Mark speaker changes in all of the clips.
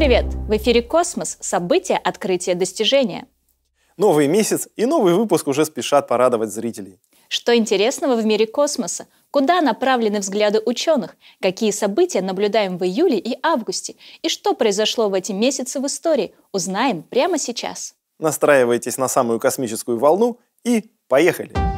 Speaker 1: привет! В эфире «Космос. События, открытия, достижения».
Speaker 2: Новый месяц и новый выпуск уже спешат порадовать зрителей.
Speaker 1: Что интересного в мире космоса? Куда направлены взгляды ученых? Какие события наблюдаем в июле и августе? И что произошло в эти месяцы в истории? Узнаем прямо сейчас.
Speaker 2: Настраивайтесь на самую космическую волну и поехали! Поехали!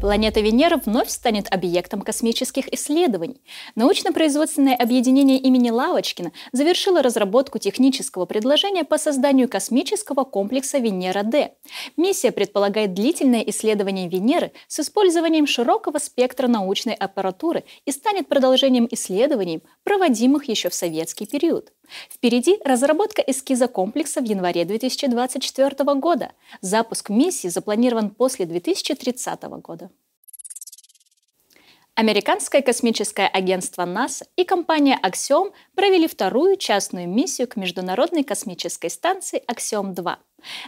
Speaker 1: Планета Венера вновь станет объектом космических исследований. Научно-производственное объединение имени Лавочкина завершило разработку технического предложения по созданию космического комплекса Венера-Д. Миссия предполагает длительное исследование Венеры с использованием широкого спектра научной аппаратуры и станет продолжением исследований, проводимых еще в советский период. Впереди разработка эскиза комплекса в январе 2024 года. Запуск миссии запланирован после 2030 года. Американское космическое агентство НАСА и компания Axiom провели вторую частную миссию к Международной космической станции Axiom-2.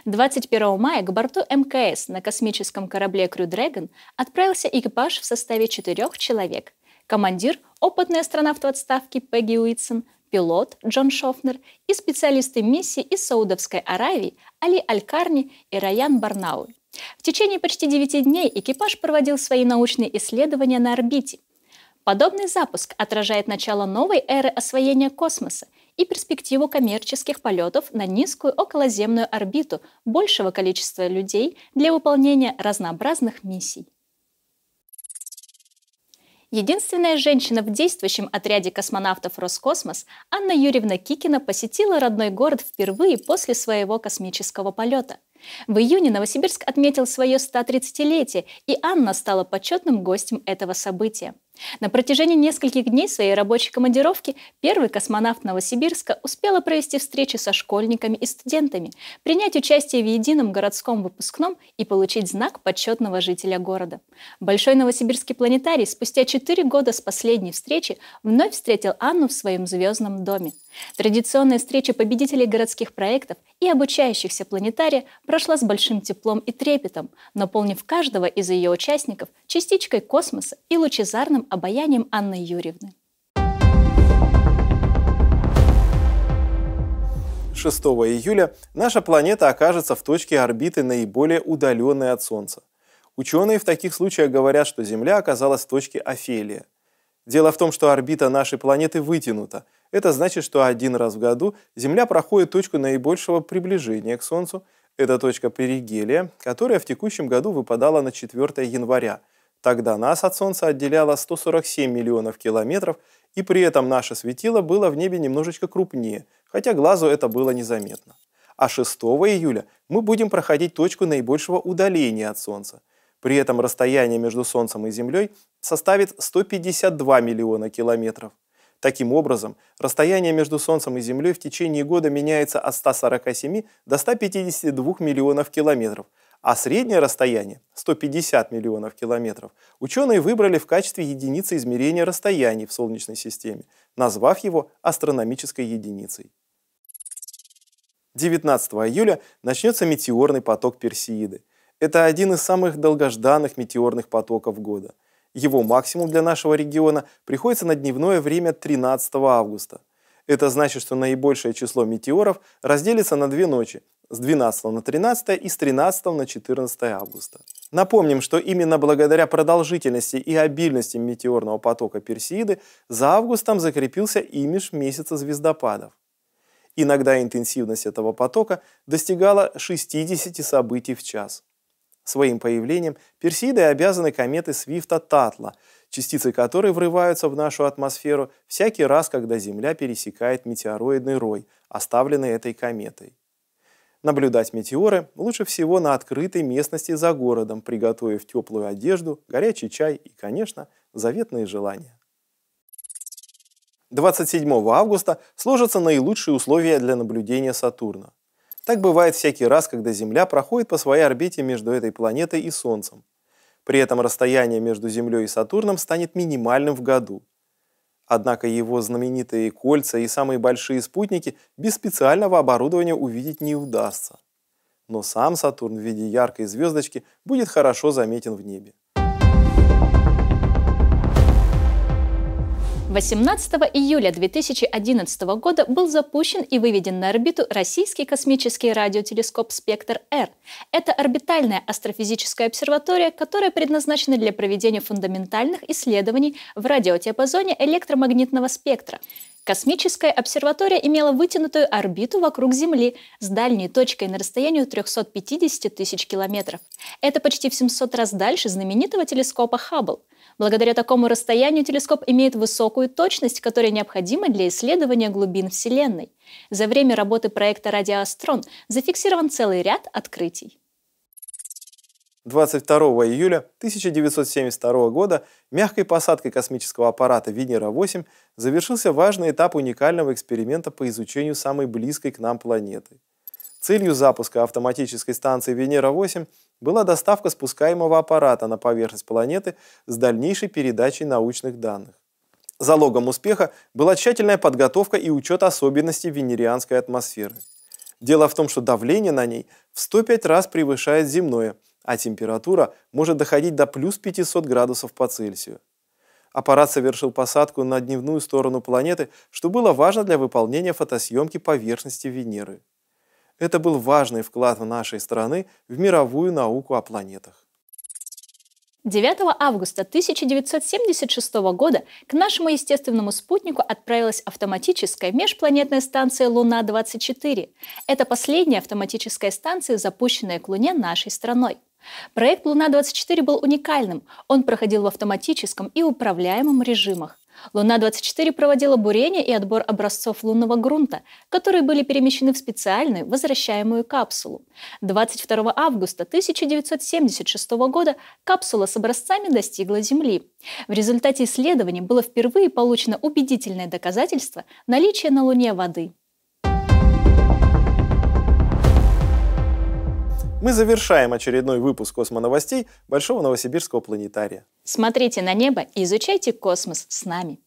Speaker 1: 21 мая к борту МКС на космическом корабле Crew Dragon отправился экипаж в составе четырех человек. Командир – опытный астронавт в отставке Пегги Уитсон, пилот Джон Шофнер и специалисты миссии из Саудовской Аравии Али Алькарни и Раян Барнауи. В течение почти 9 дней экипаж проводил свои научные исследования на орбите. Подобный запуск отражает начало новой эры освоения космоса и перспективу коммерческих полетов на низкую околоземную орбиту большего количества людей для выполнения разнообразных миссий. Единственная женщина в действующем отряде космонавтов Роскосмос Анна Юрьевна Кикина посетила родной город впервые после своего космического полета. В июне Новосибирск отметил свое 130-летие, и Анна стала почетным гостем этого события. На протяжении нескольких дней своей рабочей командировки первый космонавт Новосибирска успела провести встречи со школьниками и студентами, принять участие в едином городском выпускном и получить знак почетного жителя города. Большой новосибирский планетарий спустя 4 года с последней встречи вновь встретил Анну в своем звездном доме. Традиционная встреча победителей городских проектов и обучающихся планетария прошла с большим теплом и трепетом, наполнив каждого из ее участников частичкой космоса и лучезарным обаянием Анны Юрьевны.
Speaker 2: 6 июля наша планета окажется в точке орбиты, наиболее удаленной от Солнца. Ученые в таких случаях говорят, что Земля оказалась в точке Офелия. Дело в том, что орбита нашей планеты вытянута. Это значит, что один раз в году Земля проходит точку наибольшего приближения к Солнцу. Это точка перигелия, которая в текущем году выпадала на 4 января – Тогда нас от Солнца отделяло 147 миллионов километров, и при этом наше светило было в небе немножечко крупнее, хотя глазу это было незаметно. А 6 июля мы будем проходить точку наибольшего удаления от Солнца. При этом расстояние между Солнцем и Землей составит 152 миллиона километров. Таким образом, расстояние между Солнцем и Землей в течение года меняется от 147 до 152 миллионов километров – а среднее расстояние, 150 миллионов километров, ученые выбрали в качестве единицы измерения расстояний в Солнечной системе, назвав его астрономической единицей. 19 июля начнется метеорный поток Персеиды. Это один из самых долгожданных метеорных потоков года. Его максимум для нашего региона приходится на дневное время 13 августа – это значит, что наибольшее число метеоров разделится на две ночи – с 12 на 13 и с 13 на 14 августа. Напомним, что именно благодаря продолжительности и обильности метеорного потока Персиды за августом закрепился имидж месяца звездопадов. Иногда интенсивность этого потока достигала 60 событий в час. Своим появлением Персиды обязаны кометы Свифта-Татла – частицы которой врываются в нашу атмосферу всякий раз, когда Земля пересекает метеороидный рой, оставленный этой кометой. Наблюдать метеоры лучше всего на открытой местности за городом, приготовив теплую одежду, горячий чай и, конечно, заветные желания. 27 августа сложатся наилучшие условия для наблюдения Сатурна. Так бывает всякий раз, когда Земля проходит по своей орбите между этой планетой и Солнцем. При этом расстояние между Землей и Сатурном станет минимальным в году. Однако его знаменитые кольца и самые большие спутники без специального оборудования увидеть не удастся. Но сам Сатурн в виде яркой звездочки будет хорошо заметен в небе.
Speaker 1: 18 июля 2011 года был запущен и выведен на орбиту российский космический радиотелескоп «Спектр-Р». Это орбитальная астрофизическая обсерватория, которая предназначена для проведения фундаментальных исследований в радиодиапазоне электромагнитного спектра. Космическая обсерватория имела вытянутую орбиту вокруг Земли с дальней точкой на расстоянии 350 тысяч километров. Это почти в 700 раз дальше знаменитого телескопа Хаббл. Благодаря такому расстоянию телескоп имеет высокую точность, которая необходима для исследования глубин Вселенной. За время работы проекта «Радиоастрон» зафиксирован целый ряд открытий.
Speaker 2: 22 июля 1972 года мягкой посадкой космического аппарата «Венера-8» завершился важный этап уникального эксперимента по изучению самой близкой к нам планеты. Целью запуска автоматической станции «Венера-8» была доставка спускаемого аппарата на поверхность планеты с дальнейшей передачей научных данных. Залогом успеха была тщательная подготовка и учет особенностей венерианской атмосферы. Дело в том, что давление на ней в 105 раз превышает земное, а температура может доходить до плюс 500 градусов по Цельсию. Аппарат совершил посадку на дневную сторону планеты, что было важно для выполнения фотосъемки поверхности Венеры. Это был важный вклад нашей страны в мировую науку о планетах.
Speaker 1: 9 августа 1976 года к нашему естественному спутнику отправилась автоматическая межпланетная станция Луна-24. Это последняя автоматическая станция, запущенная к Луне нашей страной. Проект Луна-24 был уникальным. Он проходил в автоматическом и управляемом режимах. Луна-24 проводила бурение и отбор образцов лунного грунта, которые были перемещены в специальную возвращаемую капсулу. 22 августа 1976 года капсула с образцами достигла Земли. В результате исследований было впервые получено убедительное доказательство наличия на Луне воды.
Speaker 2: Мы завершаем очередной выпуск «Космоновостей» Большого Новосибирского планетария.
Speaker 1: Смотрите на небо и изучайте космос с нами.